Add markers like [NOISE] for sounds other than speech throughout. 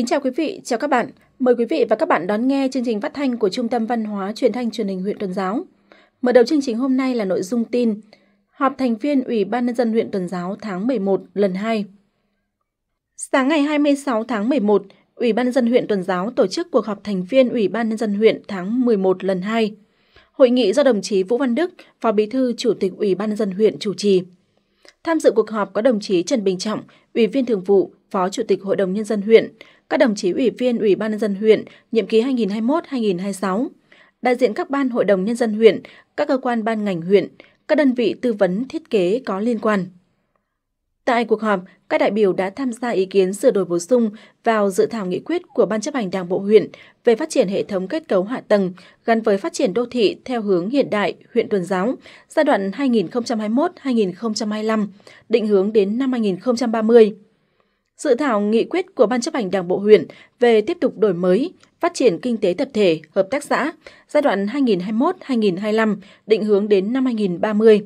Kính chào quý vị, chào các bạn. Mời quý vị và các bạn đón nghe chương trình phát thanh của Trung tâm Văn hóa Truyền thanh Truyền hình huyện Tuần Giáo. Mở đầu chương trình hôm nay là nội dung tin Họp thành viên Ủy ban nhân dân huyện Tuần Giáo tháng 11 lần 2. Sáng ngày 26 tháng 11, Ủy ban nhân dân huyện Tuần Giáo tổ chức cuộc họp thành viên Ủy ban nhân dân huyện tháng 11 lần 2. Hội nghị do đồng chí Vũ Văn Đức, Phó Bí thư Chủ tịch Ủy ban nhân dân huyện chủ trì. Tham dự cuộc họp có đồng chí Trần Bình Trọng, Ủy viên Thường vụ, Phó Chủ tịch Hội đồng Nhân dân huyện, các đồng chí ủy viên Ủy ban Nhân dân huyện, nhiệm kỳ 2021-2026, đại diện các ban Hội đồng Nhân dân huyện, các cơ quan ban ngành huyện, các đơn vị tư vấn thiết kế có liên quan. Tại cuộc họp, các đại biểu đã tham gia ý kiến sửa đổi bổ sung vào dự thảo nghị quyết của Ban chấp hành Đảng bộ huyện về phát triển hệ thống kết cấu hạ tầng gắn với phát triển đô thị theo hướng hiện đại, huyện tuần giáo, giai đoạn 2021-2025, định hướng đến năm 2030 dự thảo nghị quyết của Ban chấp hành Đảng Bộ huyện về tiếp tục đổi mới, phát triển kinh tế tập thể, hợp tác xã giai đoạn 2021-2025, định hướng đến năm 2030.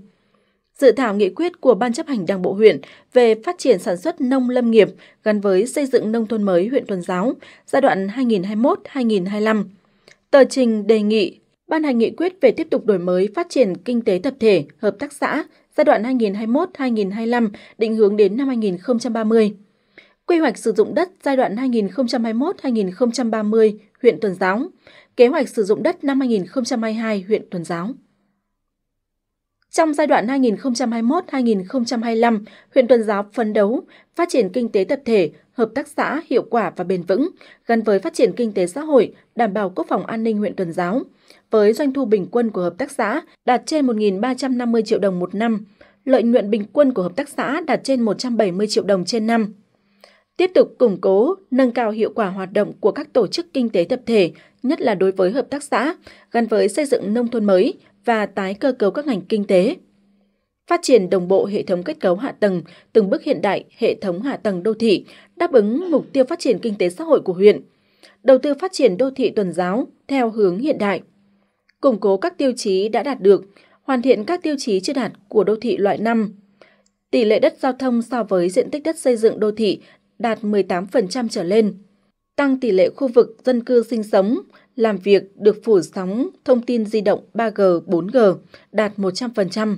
Dự thảo nghị quyết của Ban chấp hành Đảng Bộ huyện về phát triển sản xuất nông lâm nghiệp gắn với xây dựng nông thôn mới huyện Tuần Giáo giai đoạn 2021-2025. Tờ trình đề nghị ban hành nghị quyết về tiếp tục đổi mới phát triển kinh tế tập thể, hợp tác xã giai đoạn 2021-2025 định hướng đến năm 2030 quy hoạch sử dụng đất giai đoạn 2021-2030 huyện Tuần Giáo, kế hoạch sử dụng đất năm 2022 huyện Tuần Giáo. Trong giai đoạn 2021-2025, huyện Tuần Giáo phấn đấu phát triển kinh tế tập thể, hợp tác xã hiệu quả và bền vững, gắn với phát triển kinh tế xã hội, đảm bảo quốc phòng an ninh huyện Tuần Giáo, với doanh thu bình quân của hợp tác xã đạt trên 1.350 triệu đồng một năm, lợi nhuận bình quân của hợp tác xã đạt trên 170 triệu đồng trên năm tiếp tục củng cố, nâng cao hiệu quả hoạt động của các tổ chức kinh tế tập thể, nhất là đối với hợp tác xã, gắn với xây dựng nông thôn mới và tái cơ cấu các ngành kinh tế. Phát triển đồng bộ hệ thống kết cấu hạ tầng, từng bước hiện đại hệ thống hạ tầng đô thị, đáp ứng mục tiêu phát triển kinh tế xã hội của huyện. Đầu tư phát triển đô thị tuần giáo theo hướng hiện đại. Củng cố các tiêu chí đã đạt được, hoàn thiện các tiêu chí chưa đạt của đô thị loại 5 tỷ lệ đất giao thông so với diện tích đất xây dựng đô thị đạt 18% trở lên, tăng tỷ lệ khu vực dân cư sinh sống, làm việc được phủ sóng thông tin di động 3G, 4G đạt 100%.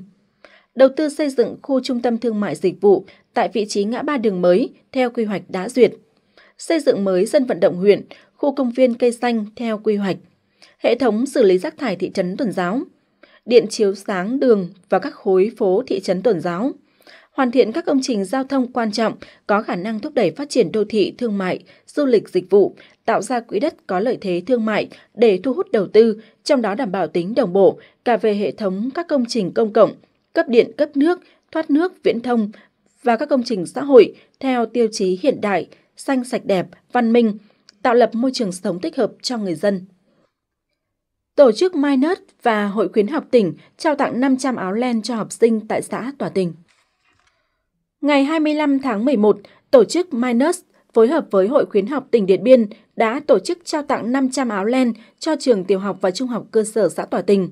Đầu tư xây dựng khu trung tâm thương mại dịch vụ tại vị trí ngã ba đường mới theo quy hoạch đã duyệt. Xây dựng mới dân vận động huyện, khu công viên cây xanh theo quy hoạch. Hệ thống xử lý rác thải thị trấn Tuần Giáo. Điện chiếu sáng đường và các khối phố thị trấn Tuần Giáo hoàn thiện các công trình giao thông quan trọng có khả năng thúc đẩy phát triển đô thị, thương mại, du lịch dịch vụ, tạo ra quỹ đất có lợi thế thương mại để thu hút đầu tư, trong đó đảm bảo tính đồng bộ cả về hệ thống các công trình công cộng, cấp điện, cấp nước, thoát nước, viễn thông và các công trình xã hội theo tiêu chí hiện đại, xanh sạch đẹp, văn minh, tạo lập môi trường sống thích hợp cho người dân. Tổ chức Minus và Hội khuyến học tỉnh trao tặng 500 áo len cho học sinh tại xã Tòa Tình. Ngày 25 tháng 11, tổ chức Minus phối hợp với Hội khuyến học tỉnh Điện Biên đã tổ chức trao tặng 500 áo len cho trường tiểu học và trung học cơ sở xã Tỏa Tình.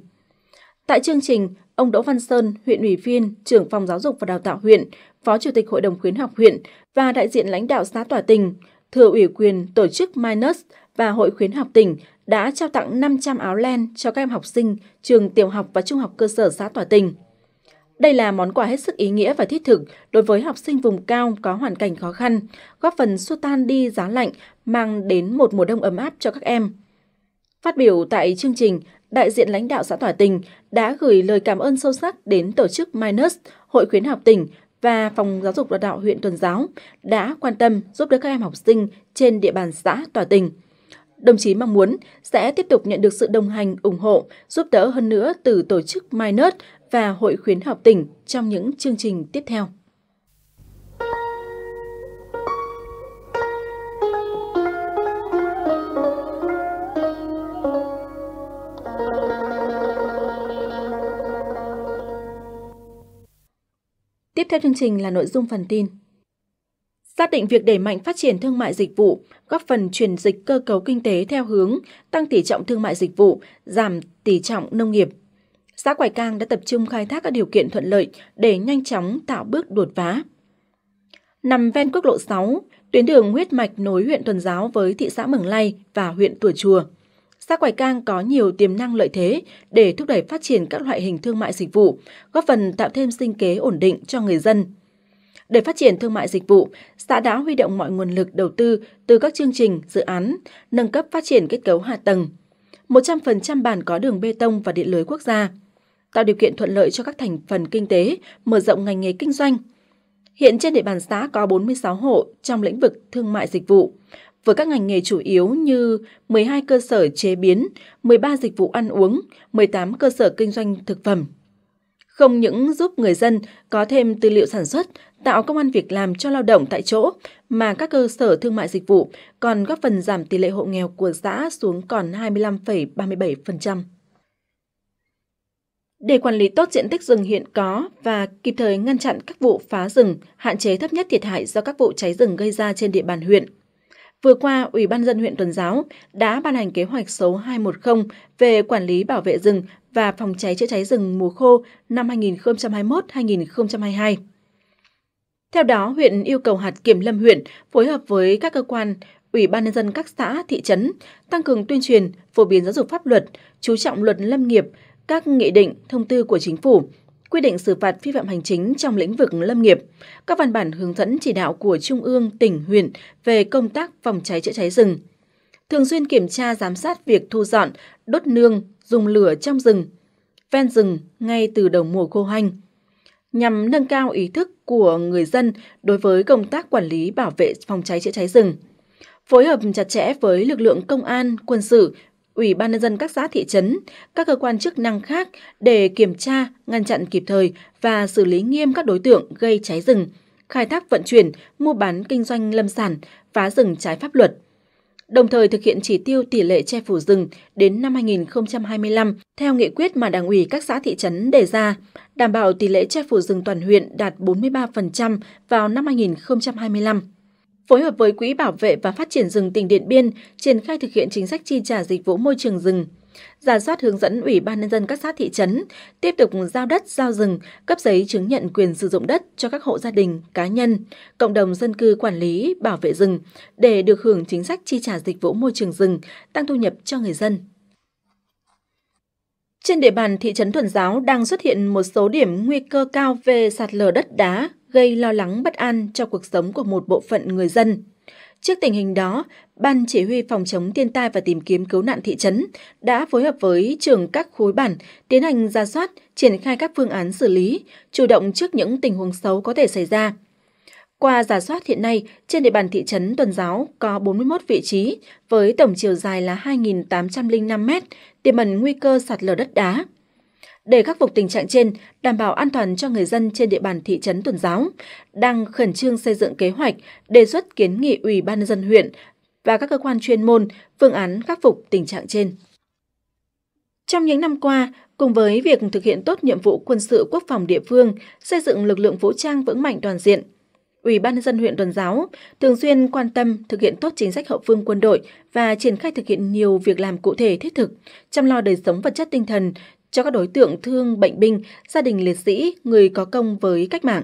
Tại chương trình, ông Đỗ Văn Sơn, huyện ủy viên, trưởng phòng giáo dục và đào tạo huyện, phó chủ tịch hội đồng khuyến học huyện và đại diện lãnh đạo xã Tỏa Tình, thừa ủy quyền tổ chức Minus và Hội khuyến học tỉnh đã trao tặng 500 áo len cho các em học sinh trường tiểu học và trung học cơ sở xã Tỏa Tình. Đây là món quà hết sức ý nghĩa và thiết thực đối với học sinh vùng cao có hoàn cảnh khó khăn, góp phần xua tan đi giá lạnh, mang đến một mùa đông ấm áp cho các em. Phát biểu tại chương trình, đại diện lãnh đạo xã Tỏa Tình đã gửi lời cảm ơn sâu sắc đến tổ chức Minus, Hội khuyến học tỉnh và Phòng Giáo dục Đào tạo huyện Tuần Giáo đã quan tâm giúp đỡ các em học sinh trên địa bàn xã Tỏa Tình – Đồng chí mong muốn sẽ tiếp tục nhận được sự đồng hành, ủng hộ, giúp đỡ hơn nữa từ tổ chức MyNet và Hội khuyến học tỉnh trong những chương trình tiếp theo. Tiếp theo chương trình là nội dung phần tin. Xác định việc đẩy mạnh phát triển thương mại dịch vụ, góp phần chuyển dịch cơ cấu kinh tế theo hướng tăng tỷ trọng thương mại dịch vụ, giảm tỷ trọng nông nghiệp. Xã quài Cang đã tập trung khai thác các điều kiện thuận lợi để nhanh chóng tạo bước đột phá. Nằm ven quốc lộ 6, tuyến đường huyết mạch nối huyện Tuần Giáo với thị xã Mường Lay và huyện Tùa Chùa. Xã quài Cang có nhiều tiềm năng lợi thế để thúc đẩy phát triển các loại hình thương mại dịch vụ, góp phần tạo thêm sinh kế ổn định cho người dân. Để phát triển thương mại dịch vụ, xã đã huy động mọi nguồn lực đầu tư từ các chương trình, dự án, nâng cấp phát triển kết cấu hạ tầng. 100% bản có đường bê tông và điện lưới quốc gia, tạo điều kiện thuận lợi cho các thành phần kinh tế, mở rộng ngành nghề kinh doanh. Hiện trên địa bàn xã có 46 hộ trong lĩnh vực thương mại dịch vụ, với các ngành nghề chủ yếu như 12 cơ sở chế biến, 13 dịch vụ ăn uống, 18 cơ sở kinh doanh thực phẩm không những giúp người dân có thêm tư liệu sản xuất, tạo công an việc làm cho lao động tại chỗ, mà các cơ sở thương mại dịch vụ còn góp phần giảm tỷ lệ hộ nghèo của xã xuống còn 25,37%. Để quản lý tốt diện tích rừng hiện có và kịp thời ngăn chặn các vụ phá rừng, hạn chế thấp nhất thiệt hại do các vụ cháy rừng gây ra trên địa bàn huyện, Vừa qua, Ủy ban dân huyện Tuần Giáo đã ban hành kế hoạch số 210 về quản lý bảo vệ rừng và phòng cháy chữa cháy rừng mùa khô năm 2021-2022. Theo đó, huyện yêu cầu hạt kiểm lâm huyện phối hợp với các cơ quan, ủy ban nhân dân các xã, thị trấn, tăng cường tuyên truyền, phổ biến giáo dục pháp luật, chú trọng luật lâm nghiệp, các nghị định, thông tư của chính phủ, quy định xử phạt vi phạm hành chính trong lĩnh vực lâm nghiệp, các văn bản hướng dẫn chỉ đạo của Trung ương, tỉnh, huyện về công tác phòng cháy chữa cháy rừng. Thường xuyên kiểm tra giám sát việc thu dọn, đốt nương, dùng lửa trong rừng, ven rừng ngay từ đầu mùa khô hanh, nhằm nâng cao ý thức của người dân đối với công tác quản lý bảo vệ phòng cháy chữa cháy rừng. Phối hợp chặt chẽ với lực lượng công an, quân sự, Ủy ban nhân dân các xã thị trấn, các cơ quan chức năng khác để kiểm tra, ngăn chặn kịp thời và xử lý nghiêm các đối tượng gây cháy rừng, khai thác vận chuyển, mua bán kinh doanh lâm sản, phá rừng trái pháp luật đồng thời thực hiện chỉ tiêu tỷ lệ che phủ rừng đến năm 2025 theo nghị quyết mà Đảng ủy các xã thị trấn đề ra, đảm bảo tỷ lệ che phủ rừng toàn huyện đạt 43% vào năm 2025 phối hợp với Quỹ Bảo vệ và Phát triển rừng tỉnh Điện Biên triển khai thực hiện chính sách chi trả dịch vụ môi trường rừng, giả soát hướng dẫn Ủy ban Nhân dân các xã thị trấn, tiếp tục giao đất, giao rừng, cấp giấy chứng nhận quyền sử dụng đất cho các hộ gia đình, cá nhân, cộng đồng dân cư quản lý, bảo vệ rừng để được hưởng chính sách chi trả dịch vụ môi trường rừng, tăng thu nhập cho người dân. Trên địa bàn thị trấn Thuần Giáo đang xuất hiện một số điểm nguy cơ cao về sạt lở đất đá, gây lo lắng bất an cho cuộc sống của một bộ phận người dân. Trước tình hình đó, Ban Chỉ huy Phòng chống thiên tai và tìm kiếm cứu nạn thị trấn đã phối hợp với trường các khối bản tiến hành ra soát, triển khai các phương án xử lý, chủ động trước những tình huống xấu có thể xảy ra. Qua giả soát hiện nay, trên địa bàn thị trấn Tuần Giáo có 41 vị trí với tổng chiều dài là 2.805 m, tiềm ẩn nguy cơ sạt lở đất đá để khắc phục tình trạng trên, đảm bảo an toàn cho người dân trên địa bàn thị trấn Tuần Giáo, đang khẩn trương xây dựng kế hoạch, đề xuất kiến nghị Ủy ban nhân dân huyện và các cơ quan chuyên môn phương án khắc phục tình trạng trên. Trong những năm qua, cùng với việc thực hiện tốt nhiệm vụ quân sự quốc phòng địa phương, xây dựng lực lượng vũ trang vững mạnh toàn diện, Ủy ban nhân dân huyện Tuần Giáo thường xuyên quan tâm thực hiện tốt chính sách hậu phương quân đội và triển khai thực hiện nhiều việc làm cụ thể thiết thực, chăm lo đời sống vật chất tinh thần cho các đối tượng thương bệnh binh, gia đình liệt sĩ, người có công với cách mạng.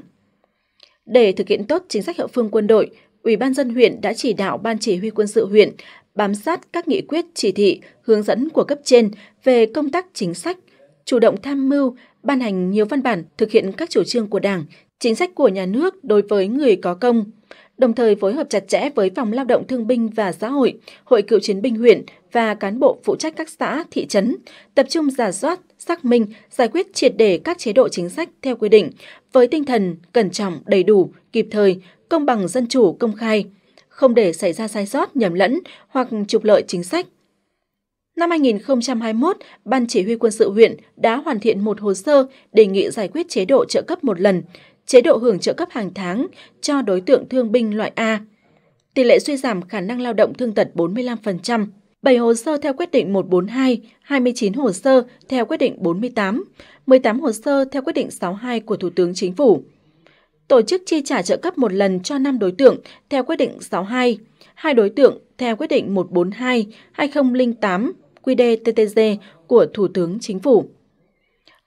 Để thực hiện tốt chính sách hậu phương quân đội, Ủy ban dân huyện đã chỉ đạo Ban chỉ huy quân sự huyện bám sát các nghị quyết, chỉ thị, hướng dẫn của cấp trên về công tác chính sách, chủ động tham mưu, ban hành nhiều văn bản thực hiện các chủ trương của Đảng, chính sách của nhà nước đối với người có công, đồng thời phối hợp chặt chẽ với Phòng Lao động Thương binh và Xã hội, Hội Cựu chiến binh huyện và cán bộ phụ trách các xã, thị trấn, tập trung giả soát, xác minh, giải quyết triệt để các chế độ chính sách theo quy định, với tinh thần cẩn trọng, đầy đủ, kịp thời, công bằng dân chủ, công khai, không để xảy ra sai sót, nhầm lẫn hoặc trục lợi chính sách. Năm 2021, Ban Chỉ huy quân sự huyện đã hoàn thiện một hồ sơ đề nghị giải quyết chế độ trợ cấp một lần, chế độ hưởng trợ cấp hàng tháng cho đối tượng thương binh loại A. Tỷ lệ suy giảm khả năng lao động thương tật 45%, 7 hồ sơ theo quyết định 142, 29 hồ sơ theo quyết định 48, 18 hồ sơ theo quyết định 62 của Thủ tướng Chính phủ. Tổ chức chi trả trợ cấp một lần cho 5 đối tượng theo quyết định 62, 2 đối tượng theo quyết định 142, 2008, qđ của Thủ tướng Chính phủ.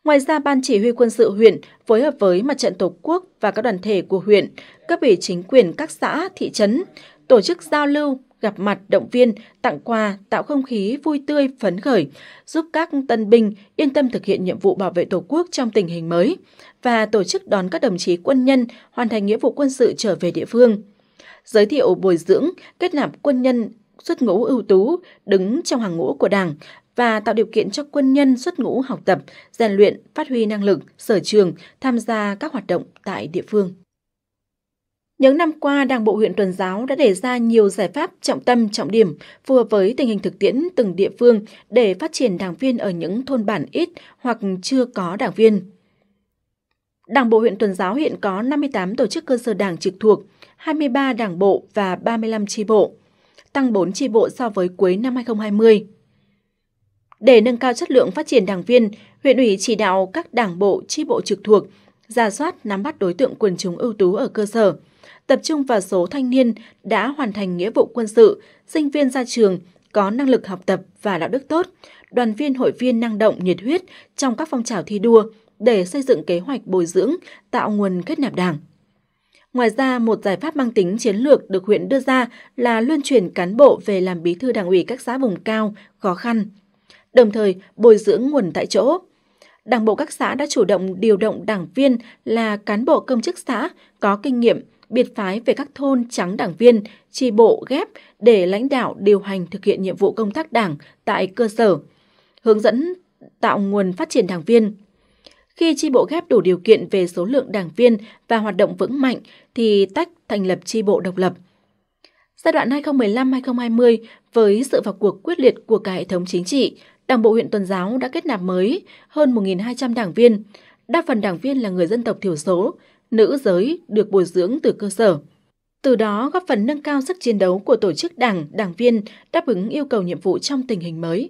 Ngoài ra, Ban Chỉ huy quân sự huyện phối hợp với Mặt trận Tổ quốc và các đoàn thể của huyện, cấp ủy chính quyền các xã, thị trấn, tổ chức giao lưu, gặp mặt động viên, tặng quà, tạo không khí vui tươi, phấn khởi, giúp các tân binh yên tâm thực hiện nhiệm vụ bảo vệ Tổ quốc trong tình hình mới và tổ chức đón các đồng chí quân nhân hoàn thành nghĩa vụ quân sự trở về địa phương. Giới thiệu bồi dưỡng, kết nạp quân nhân xuất ngũ ưu tú, đứng trong hàng ngũ của Đảng và tạo điều kiện cho quân nhân xuất ngũ học tập, rèn luyện, phát huy năng lực, sở trường, tham gia các hoạt động tại địa phương. Những năm qua, Đảng Bộ huyện Tuần Giáo đã đề ra nhiều giải pháp trọng tâm, trọng điểm phù hợp với tình hình thực tiễn từng địa phương để phát triển đảng viên ở những thôn bản ít hoặc chưa có đảng viên. Đảng Bộ huyện Tuần Giáo hiện có 58 tổ chức cơ sở đảng trực thuộc, 23 đảng bộ và 35 tri bộ, tăng 4 tri bộ so với cuối năm 2020. Để nâng cao chất lượng phát triển đảng viên, huyện ủy chỉ đạo các đảng bộ, chi bộ trực thuộc, ra soát nắm bắt đối tượng quần chúng ưu tú ở cơ sở, tập trung vào số thanh niên đã hoàn thành nghĩa vụ quân sự, sinh viên ra trường, có năng lực học tập và đạo đức tốt, đoàn viên hội viên năng động nhiệt huyết trong các phong trào thi đua để xây dựng kế hoạch bồi dưỡng, tạo nguồn kết nạp đảng. Ngoài ra, một giải pháp mang tính chiến lược được huyện đưa ra là luân chuyển cán bộ về làm bí thư đảng ủy các xã vùng cao, khó khăn, đồng thời bồi dưỡng nguồn tại chỗ. Đảng bộ các xã đã chủ động điều động đảng viên là cán bộ công chức xã có kinh nghiệm, biệt phái về các thôn trắng đảng viên, tri bộ ghép để lãnh đạo điều hành thực hiện nhiệm vụ công tác đảng tại cơ sở, hướng dẫn tạo nguồn phát triển đảng viên. Khi tri bộ ghép đủ điều kiện về số lượng đảng viên và hoạt động vững mạnh thì tách thành lập tri bộ độc lập. Giai đoạn 2015-2020 với sự vào cuộc quyết liệt của cả hệ thống chính trị, Đảng bộ huyện Tuần Giáo đã kết nạp mới hơn 1.200 đảng viên. Đa phần đảng viên là người dân tộc thiểu số, nữ giới được bồi dưỡng từ cơ sở. Từ đó góp phần nâng cao sức chiến đấu của tổ chức đảng, đảng viên đáp ứng yêu cầu nhiệm vụ trong tình hình mới.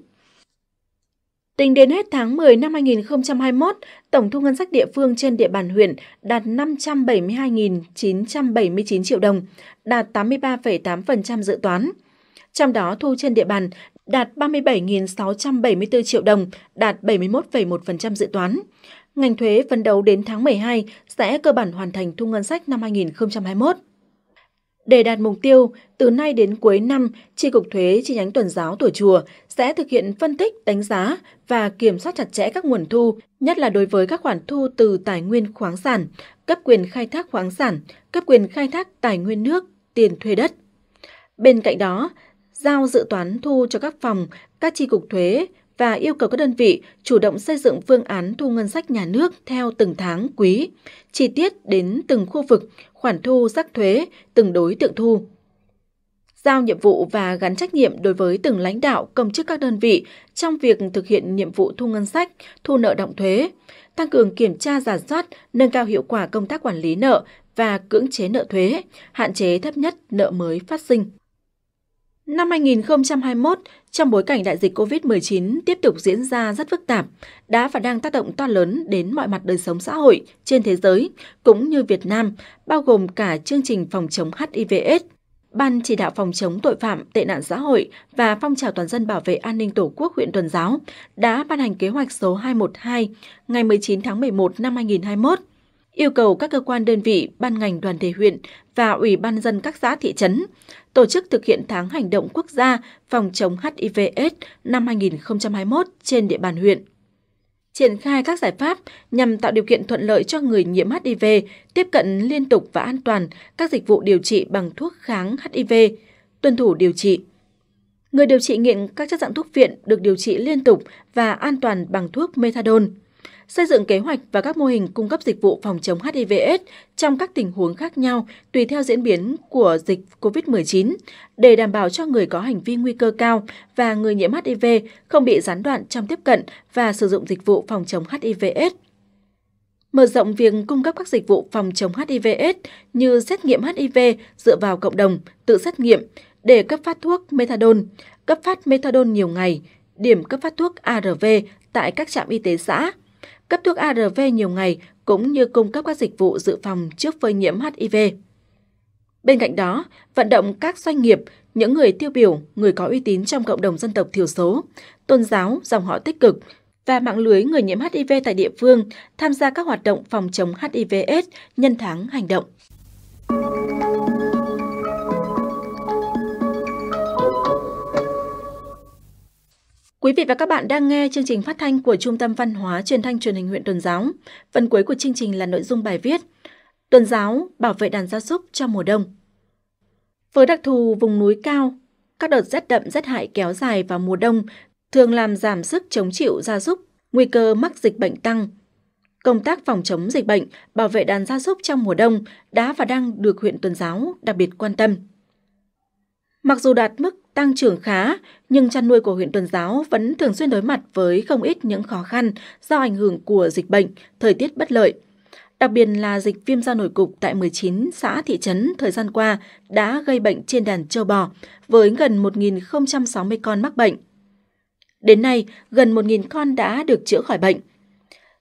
Tính đến hết tháng 10 năm 2021, tổng thu ngân sách địa phương trên địa bàn huyện đạt 572.979 triệu đồng, đạt 83,8% dự toán. Trong đó thu trên địa bàn đạt 37.674 triệu đồng, đạt 71,1% dự toán. Ngành thuế phấn đấu đến tháng 12 sẽ cơ bản hoàn thành thu ngân sách năm 2021. Để đạt mục tiêu, từ nay đến cuối năm, Tri Cục Thuế chi nhánh tuần giáo tuổi chùa sẽ thực hiện phân tích, đánh giá và kiểm soát chặt chẽ các nguồn thu, nhất là đối với các khoản thu từ tài nguyên khoáng sản, cấp quyền khai thác khoáng sản, cấp quyền khai thác tài nguyên nước, tiền thuê đất. Bên cạnh đó, giao dự toán thu cho các phòng, các chi cục thuế và yêu cầu các đơn vị chủ động xây dựng phương án thu ngân sách nhà nước theo từng tháng quý, chi tiết đến từng khu vực, khoản thu sắc thuế, từng đối tượng thu. Giao nhiệm vụ và gắn trách nhiệm đối với từng lãnh đạo công chức các đơn vị trong việc thực hiện nhiệm vụ thu ngân sách, thu nợ động thuế, tăng cường kiểm tra giả soát, nâng cao hiệu quả công tác quản lý nợ và cưỡng chế nợ thuế, hạn chế thấp nhất nợ mới phát sinh. Năm 2021, trong bối cảnh đại dịch COVID-19 tiếp tục diễn ra rất phức tạp, đã và đang tác động to lớn đến mọi mặt đời sống xã hội trên thế giới, cũng như Việt Nam, bao gồm cả chương trình phòng chống HIV/AIDS. Ban chỉ đạo phòng chống tội phạm, tệ nạn xã hội và phong trào toàn dân bảo vệ an ninh Tổ quốc huyện Tuần Giáo đã ban hành kế hoạch số 212 ngày 19 tháng 11 năm 2021 yêu cầu các cơ quan đơn vị, ban ngành đoàn thể huyện và ủy ban dân các xã thị trấn tổ chức thực hiện tháng hành động quốc gia phòng chống HIV/AIDS năm 2021 trên địa bàn huyện. Triển khai các giải pháp nhằm tạo điều kiện thuận lợi cho người nhiễm HIV tiếp cận liên tục và an toàn các dịch vụ điều trị bằng thuốc kháng HIV, tuân thủ điều trị. Người điều trị nghiện các chất dạng thuốc viện được điều trị liên tục và an toàn bằng thuốc methadone xây dựng kế hoạch và các mô hình cung cấp dịch vụ phòng chống HIVS trong các tình huống khác nhau tùy theo diễn biến của dịch COVID-19 để đảm bảo cho người có hành vi nguy cơ cao và người nhiễm HIV không bị gián đoạn trong tiếp cận và sử dụng dịch vụ phòng chống HIVS mở rộng việc cung cấp các dịch vụ phòng chống HIVS như xét nghiệm HIV dựa vào cộng đồng, tự xét nghiệm, để cấp phát thuốc methadone, cấp phát methadone nhiều ngày, điểm cấp phát thuốc ARV tại các trạm y tế xã, cấp thuốc ARV nhiều ngày cũng như cung cấp các dịch vụ dự phòng trước phơi nhiễm HIV. Bên cạnh đó, vận động các doanh nghiệp, những người tiêu biểu, người có uy tín trong cộng đồng dân tộc thiểu số, tôn giáo, dòng họ tích cực và mạng lưới người nhiễm HIV tại địa phương tham gia các hoạt động phòng chống HIV/AIDS nhân tháng hành động. Quý vị và các bạn đang nghe chương trình phát thanh của Trung tâm Văn hóa Truyền thanh Truyền hình huyện Tuần Giáo. Phần cuối của chương trình là nội dung bài viết Tuần Giáo bảo vệ đàn gia súc trong mùa đông. Với đặc thù vùng núi cao, các đợt rét đậm rét hại kéo dài vào mùa đông thường làm giảm sức chống chịu gia súc, nguy cơ mắc dịch bệnh tăng. Công tác phòng chống dịch bệnh, bảo vệ đàn gia súc trong mùa đông đã và đang được huyện Tuần Giáo đặc biệt quan tâm. Mặc dù đạt mức tăng trưởng khá, nhưng chăn nuôi của huyện Tuần Giáo vẫn thường xuyên đối mặt với không ít những khó khăn do ảnh hưởng của dịch bệnh, thời tiết bất lợi. Đặc biệt là dịch viêm da nổi cục tại 19 xã thị trấn thời gian qua đã gây bệnh trên đàn châu bò, với gần 1.060 con mắc bệnh. Đến nay, gần 1.000 con đã được chữa khỏi bệnh.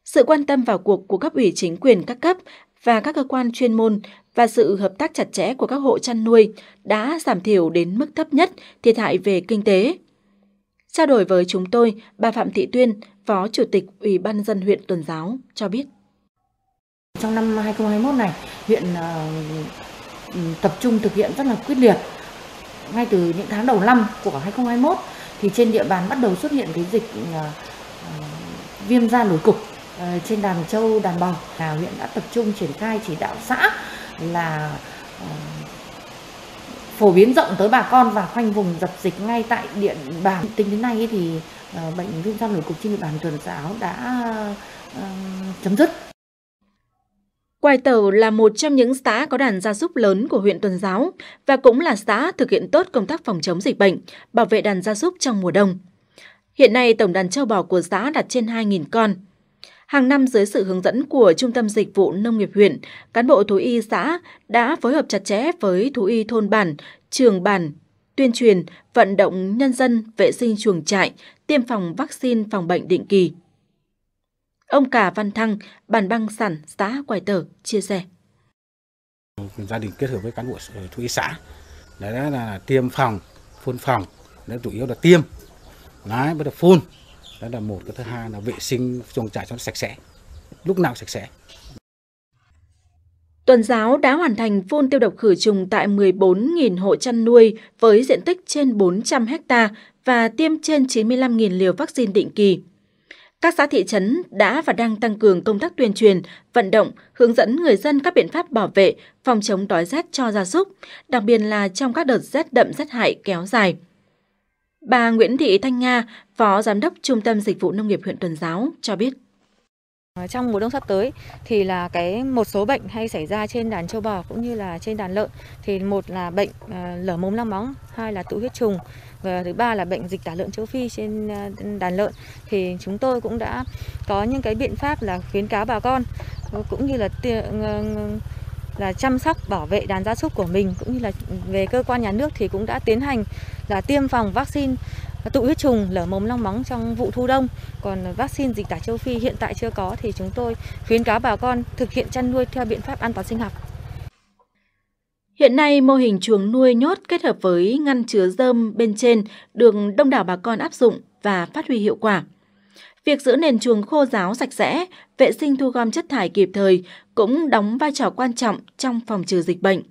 Sự quan tâm vào cuộc của cấp ủy chính quyền các cấp và các cơ quan chuyên môn và sự hợp tác chặt chẽ của các hộ chăn nuôi đã giảm thiểu đến mức thấp nhất thiệt hại về kinh tế. Trao đổi với chúng tôi, bà Phạm Thị Tuyên, Phó Chủ tịch Ủy ban dân huyện Tuần Giáo cho biết. Trong năm 2021 này, huyện ờ, tập trung thực hiện rất là quyết liệt. Ngay từ những tháng đầu năm của 2021 thì trên địa bàn bắt đầu xuất hiện cái dịch ờ, ờ, viêm da nổi cục trên đàn trâu, đàn bò. Là huyện đã tập trung triển khai chỉ đạo xã là ờ, phổ biến rộng tới bà con và khoanh vùng dập dịch ngay tại địa bàn tính đến nay thì ờ, bệnh viêm răng nổi cục trên địa bàn tuần giáo đã ờ, chấm dứt Quài Tở là một trong những xã có đàn gia súc lớn của huyện Tuần Giáo và cũng là xã thực hiện tốt công tác phòng chống dịch bệnh, bảo vệ đàn gia súc trong mùa đông. Hiện nay tổng đàn châu bò của xã đạt trên 2.000 con. Hàng năm dưới sự hướng dẫn của Trung tâm Dịch vụ Nông nghiệp huyện, cán bộ thú y xã đã phối hợp chặt chẽ với thú y thôn bản, trường bản, tuyên truyền, vận động nhân dân vệ sinh chuồng trại, tiêm phòng vaccine phòng bệnh định kỳ. Ông Cả Văn Thăng, bản băng sản xã Quài Tở, chia sẻ. Gia đình kết hợp với cán bộ ờ, thú y xã, đấy là tiêm phòng, phun phòng, đấy chủ yếu là tiêm, đấy bắt đầu phun, đó là một cái thứ hai là vệ sinh chuồng trại cho nó sạch sẽ lúc nào sạch sẽ Tuần giáo đã hoàn thành phun tiêu độc khử trùng tại 14.000 hộ chăn nuôi với diện tích trên 400 ha và tiêm trên 95.000 liều vaccine định kỳ. Các xã thị trấn đã và đang tăng cường công tác tuyên truyền, vận động, hướng dẫn người dân các biện pháp bảo vệ, phòng chống đói rét cho gia súc, đặc biệt là trong các đợt rét đậm rét hại kéo dài. Bà Nguyễn Thị Thanh Nga, Phó Giám đốc Trung tâm Dịch vụ Nông nghiệp huyện Tuần Giáo cho biết. Ờ, trong mùa đông sắp tới thì là cái một số bệnh hay xảy ra trên đàn châu bò cũng như là trên đàn lợn thì một là bệnh ờ, lở mồm long móng, hai là tụ huyết trùng và thứ ba là bệnh dịch tả lợn châu Phi trên ờ, đàn lợn thì chúng tôi cũng đã có những cái biện pháp là khuyến cáo bà con cũng như là là chăm sóc bảo vệ đàn gia súc của mình cũng như là về cơ quan nhà nước thì cũng đã tiến hành là tiêm phòng vaccine tụ huyết trùng lở mồm long móng trong vụ thu đông còn vaccine dịch tả châu phi hiện tại chưa có thì chúng tôi khuyến cáo bà con thực hiện chăn nuôi theo biện pháp an toàn sinh học Hiện nay, mô hình chuồng nuôi nhốt kết hợp với ngăn chứa dơm bên trên được đông đảo bà con áp dụng và phát huy hiệu quả. Việc giữ nền chuồng khô ráo sạch sẽ, vệ sinh thu gom chất thải kịp thời cũng đóng vai trò quan trọng trong phòng trừ dịch bệnh.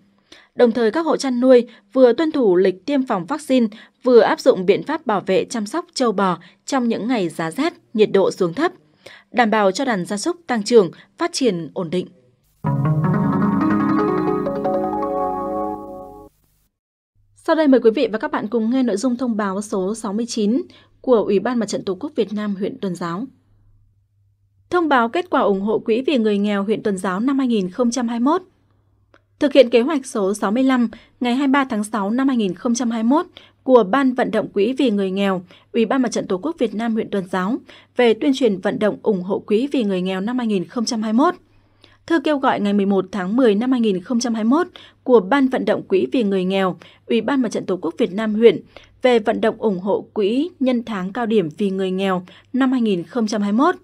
Đồng thời các hộ chăn nuôi vừa tuân thủ lịch tiêm phòng vaccine, vừa áp dụng biện pháp bảo vệ chăm sóc châu bò trong những ngày giá rét, nhiệt độ xuống thấp, đảm bảo cho đàn gia súc tăng trưởng, phát triển ổn định. Sau đây mời quý vị và các bạn cùng nghe nội dung thông báo số 69 của Ủy ban Mặt trận Tổ quốc Việt Nam huyện Tuần Giáo. Thông báo kết quả ủng hộ Quỹ vì người nghèo huyện Tuần Giáo năm 2021 Thực hiện kế hoạch số 65 ngày 23 tháng 6 năm 2021 của Ban vận động Quỹ vì người nghèo, Ủy ban Mặt trận Tổ quốc Việt Nam huyện Tuần Giáo về tuyên truyền vận động ủng hộ Quỹ vì người nghèo năm 2021– Thư kêu gọi ngày 11 tháng 10 năm 2021 của Ban vận động Quỹ vì người nghèo, Ủy ban Mặt trận Tổ quốc Việt Nam huyện về vận động ủng hộ quỹ nhân tháng cao điểm vì người nghèo năm 2021.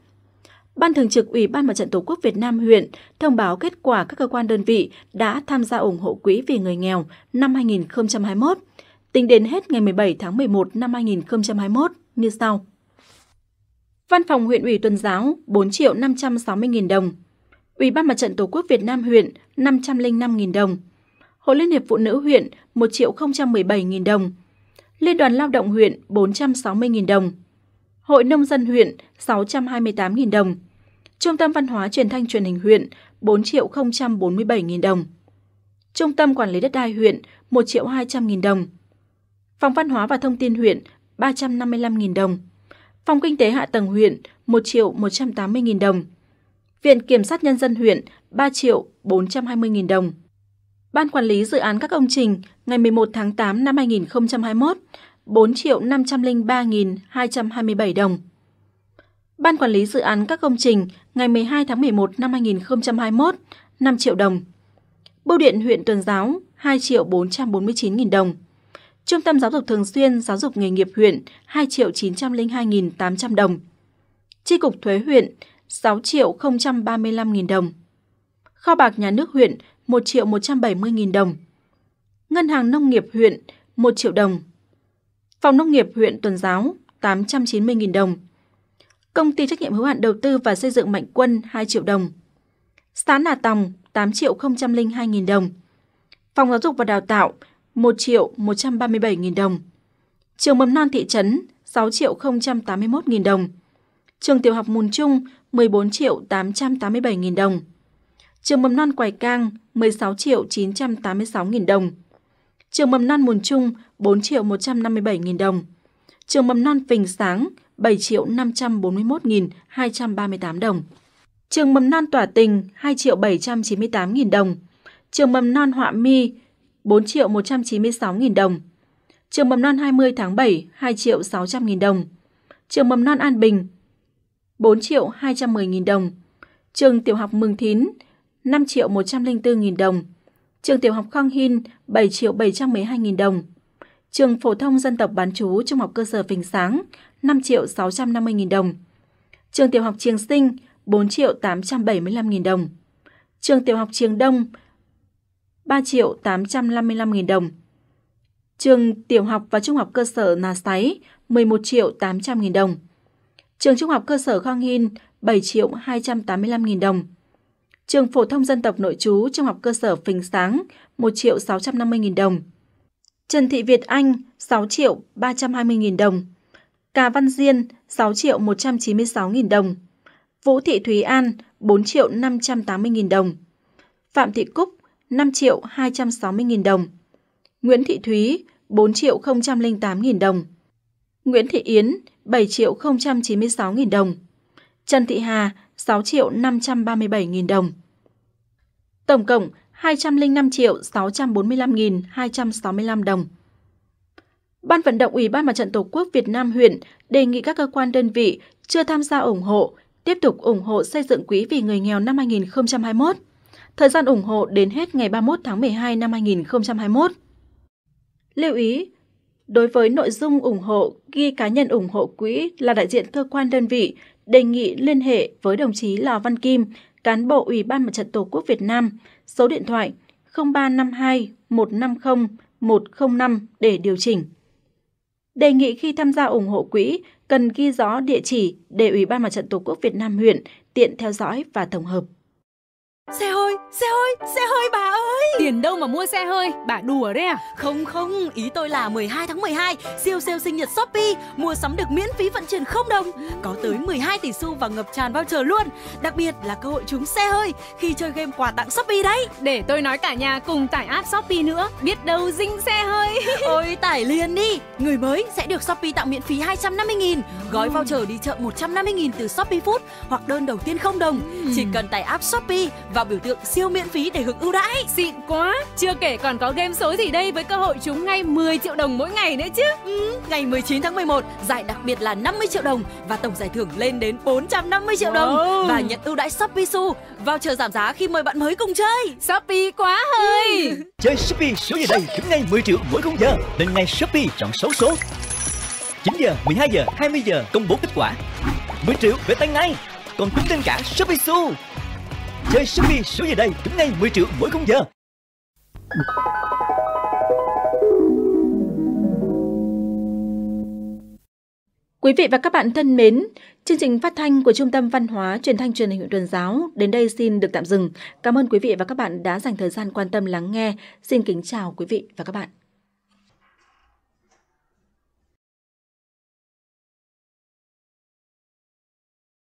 Ban Thường trực Ủy ban Mặt trận Tổ quốc Việt Nam huyện thông báo kết quả các cơ quan đơn vị đã tham gia ủng hộ quỹ vì người nghèo năm 2021, tính đến hết ngày 17 tháng 11 năm 2021 như sau. Văn phòng huyện ủy Tuần Giáo 4 triệu 560 nghìn đồng, Ủy ban Mặt trận Tổ quốc Việt Nam huyện 505.000 đồng, Hội Liên hiệp Phụ nữ huyện 1 017.000 đồng, Liên đoàn Lao động huyện 460.000 đồng, Hội Nông dân huyện 628.000 đồng, Trung tâm Văn hóa Truyền thanh Truyền hình huyện 4 047.000 đồng, Trung tâm Quản lý đất đai huyện 1 200.000 đồng, Phòng Văn hóa và Thông tin huyện 355.000 đồng, Phòng Kinh tế Hạ tầng huyện 1 180.000 đồng, Viện Kiểm sát Nhân dân huyện 3 triệu 420 nghìn đồng. Ban Quản lý Dự án các công trình ngày 11 tháng 8 năm 2021 4 triệu 503.227 đồng. Ban Quản lý Dự án các công trình ngày 12 tháng 11 năm 2021 5 triệu đồng. Bưu điện huyện Tuần Giáo 2 triệu 449.000 đồng. Trung tâm Giáo dục Thường xuyên Giáo dục Nghề nghiệp huyện 2 triệu 902.800 đồng. Chi cục Thuế huyện 6 triệu 035 nghìn đồng. Kho bạc nhà nước huyện 1 triệu 170 nghìn đồng. Ngân hàng nông nghiệp huyện 1 triệu đồng. Phòng nông nghiệp huyện Tuần Giáo 890 nghìn đồng. Công ty trách nhiệm hữu hạn đầu tư và xây dựng Mạnh Quân 2 triệu đồng. Xã Nà Tòng 8 triệu 002 nghìn đồng. Phòng giáo dục và đào tạo 1 triệu 137 nghìn đồng. Trường mầm non thị trấn 6 triệu 081 nghìn đồng. Trường tiểu học Mùn Trung 14 triệu 887 nghìn đồng. Trường mầm non Quài Cang 16 triệu 986 nghìn đồng. Trường mầm non Mùn Trung 4 triệu 157 nghìn đồng. Trường mầm non Phình Sáng 7 triệu 541 nghìn 238 đồng. Trường mầm non Tỏa Tình 2 triệu 798 nghìn đồng. Trường mầm non Họa Mi 4 triệu 196 nghìn đồng. Trường mầm non 20 tháng 7 2 triệu 600 nghìn đồng. Trường mầm non An Bình 4 triệu 210.000 đồng. Trường tiểu học Mường Thín 5 triệu 104.000 đồng. Trường tiểu học Khang Hin 7 triệu 712.000 đồng. Trường phổ thông dân tộc bán chú trung học cơ sở Phình Sáng 5 triệu 650.000 đồng. Trường tiểu học Triềng Sinh 4 triệu 875.000 đồng. Trường tiểu học Triềng Đông 3 triệu 855.000 đồng. Trường tiểu học và trung học cơ sở Nà Sáy 11 triệu 800.000 đồng trường trung học cơ sở Khang Hin 7 triệu 285 nghìn đồng, trường phổ thông dân tộc nội trú trung học cơ sở Phình Sáng 1 triệu 650 nghìn đồng, Trần Thị Việt Anh 6 triệu 320 nghìn đồng, Cà Văn Diên 6 triệu 196 nghìn đồng, Vũ Thị Thúy An 4 triệu 580 nghìn đồng, Phạm Thị Cúc 5 triệu 260 nghìn đồng, Nguyễn Thị Thúy 4 triệu 008 nghìn đồng. Nguyễn Thị Yến 7 triệu 096 nghìn đồng, Trần Thị Hà 6 triệu 537 nghìn đồng. Tổng cộng 205 triệu 645 nghìn 265 đồng. Ban vận động Ủy ban Mặt trận Tổ quốc Việt Nam huyện đề nghị các cơ quan đơn vị chưa tham gia ủng hộ tiếp tục ủng hộ xây dựng quỹ vì người nghèo năm 2021. Thời gian ủng hộ đến hết ngày 31 tháng 12 năm 2021. Lưu ý, Đối với nội dung ủng hộ, ghi cá nhân ủng hộ quỹ là đại diện cơ quan đơn vị, đề nghị liên hệ với đồng chí Lò Văn Kim, cán bộ Ủy ban Mặt trận Tổ quốc Việt Nam, số điện thoại 0352 150 105 để điều chỉnh. Đề nghị khi tham gia ủng hộ quỹ cần ghi rõ địa chỉ để Ủy ban Mặt trận Tổ quốc Việt Nam huyện tiện theo dõi và tổng hợp. Xe hơi, xe hơi, xe hơi bà ơi Tiền đâu mà mua xe hơi, bà đùa đấy à Không không, ý tôi là 12 tháng 12 Siêu siêu sinh nhật Shopee Mua sắm được miễn phí vận chuyển không đồng Có tới 12 tỷ xu và ngập tràn voucher luôn Đặc biệt là cơ hội trúng xe hơi Khi chơi game quà tặng Shopee đấy Để tôi nói cả nhà cùng tải app Shopee nữa Biết đâu dinh xe hơi [LAUGHS] Ôi tải liền đi Người mới sẽ được Shopee tặng miễn phí 250 nghìn Gói ừ. voucher đi chợ 150 nghìn từ Shopee Food Hoặc đơn đầu tiên không đồng ừ. Chỉ cần tải app Shopee vào biểu tượng siêu miễn phí để hưởng ưu đãi. Xịn quá! Chưa kể còn có game số gì đây với cơ hội trúng ngay 10 triệu đồng mỗi ngày nữa chứ. Ừ, ngày 19 tháng 11, giải đặc biệt là 50 triệu đồng và tổng giải thưởng lên đến 450 triệu wow. đồng và nhận ưu đãi Shopee Su vào chờ giảm giá khi mời bạn mới cùng chơi. Shopee quá hơi! Ừ. [LAUGHS] Chơi Shopee số gì đây trúng ngay 10 triệu mỗi khung giờ. Lên ngay Shopee chọn số số 9 giờ, 12 giờ, 20 giờ công bố kết quả. 10 triệu về tay ngay. Còn tính tên cả Shopee Su. Chơi Shopee số giờ đây đúng ngay 10 triệu mỗi khung giờ. Quý vị và các bạn thân mến, chương trình phát thanh của Trung tâm Văn hóa Truyền thanh Truyền hình huyện Tuần Giáo đến đây xin được tạm dừng. Cảm ơn quý vị và các bạn đã dành thời gian quan tâm lắng nghe. Xin kính chào quý vị và các bạn.